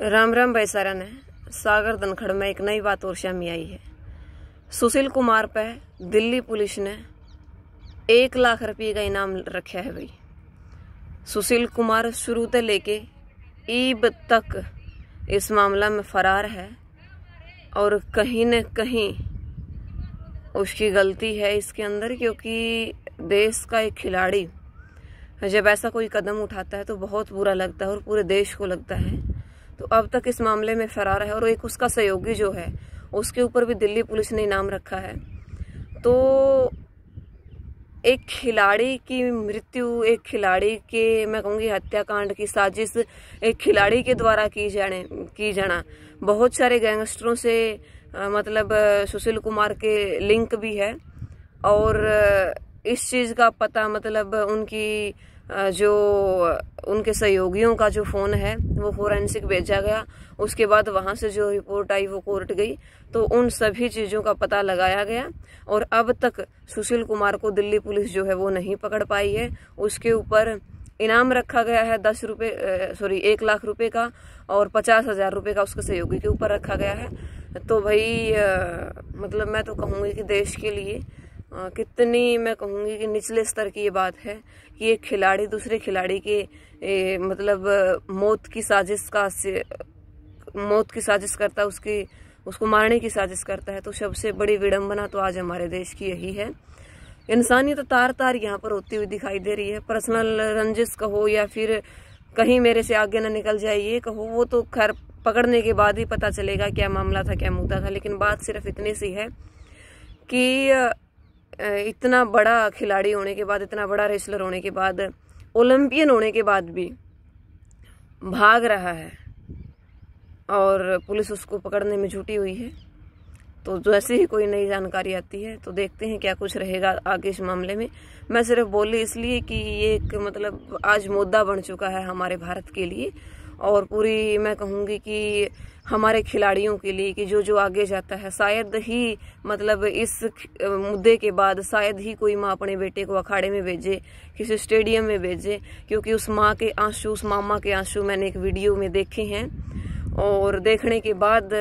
राम राम भाई सारा ने सागर धनखड़ में एक नई बात और शामी आई है सुशील कुमार पर दिल्ली पुलिस ने एक लाख रुपये का इनाम रखा है भाई सुशील कुमार शुरू से लेके ईब तक इस मामला में फरार है और कहीं न कहीं उसकी गलती है इसके अंदर क्योंकि देश का एक खिलाड़ी जब ऐसा कोई कदम उठाता है तो बहुत बुरा लगता है और पूरे देश को लगता है तो अब तक इस मामले में फरार है और एक उसका सहयोगी जो है उसके ऊपर भी दिल्ली पुलिस ने इनाम रखा है तो एक खिलाड़ी की मृत्यु एक खिलाड़ी के मैं कहूँगी हत्याकांड की साजिश एक खिलाड़ी के द्वारा की जाने की जाना बहुत सारे गैंगस्टरों से मतलब सुशील कुमार के लिंक भी है और इस चीज़ का पता मतलब उनकी जो उनके सहयोगियों का जो फ़ोन है वो फोरेंसिक भेजा गया उसके बाद वहाँ से जो रिपोर्ट आई वो कोर्ट गई तो उन सभी चीज़ों का पता लगाया गया और अब तक सुशील कुमार को दिल्ली पुलिस जो है वो नहीं पकड़ पाई है उसके ऊपर इनाम रखा गया है दस रुपये सॉरी एक लाख रुपए का और पचास हज़ार रुपये का उसके सहयोगी के ऊपर रखा गया है तो भाई आ, मतलब मैं तो कहूँगी कि देश के लिए कितनी मैं कहूँगी कि निचले स्तर की ये बात है कि एक खिलाड़ी दूसरे खिलाड़ी के ए, मतलब मौत की साजिश का मौत की साजिश करता है उसकी उसको मारने की साजिश करता है तो सबसे बड़ी विडम्बना तो आज हमारे देश की यही है इंसानियत तो तार तार यहाँ पर होती हुई दिखाई दे रही है पर्सनल रंजिश कहो या फिर कहीं मेरे से आगे ना निकल जाए ये कहो वो तो खैर पकड़ने के बाद ही पता चलेगा क्या मामला था क्या मुद्दा था लेकिन बात सिर्फ इतनी सी है कि इतना बड़ा खिलाड़ी होने के बाद इतना बड़ा रेसलर होने के बाद ओलंपियन होने के बाद भी भाग रहा है और पुलिस उसको पकड़ने में जुटी हुई है तो जैसे ही कोई नई जानकारी आती है तो देखते हैं क्या कुछ रहेगा आगे इस मामले में मैं सिर्फ बोली इसलिए कि ये एक मतलब आज मुद्दा बन चुका है हमारे भारत के लिए और पूरी मैं कहूँगी कि हमारे खिलाड़ियों के लिए कि जो जो आगे जाता है शायद ही मतलब इस मुद्दे के बाद शायद ही कोई माँ अपने बेटे को अखाड़े में भेजे किसी स्टेडियम में भेजे क्योंकि उस माँ के आंसू उस मामा के आंसू मैंने एक वीडियो में देखे हैं और देखने के बाद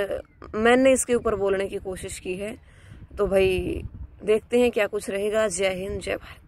मैंने इसके ऊपर बोलने की कोशिश की है तो भाई देखते हैं क्या कुछ रहेगा जय हिंद जय भारत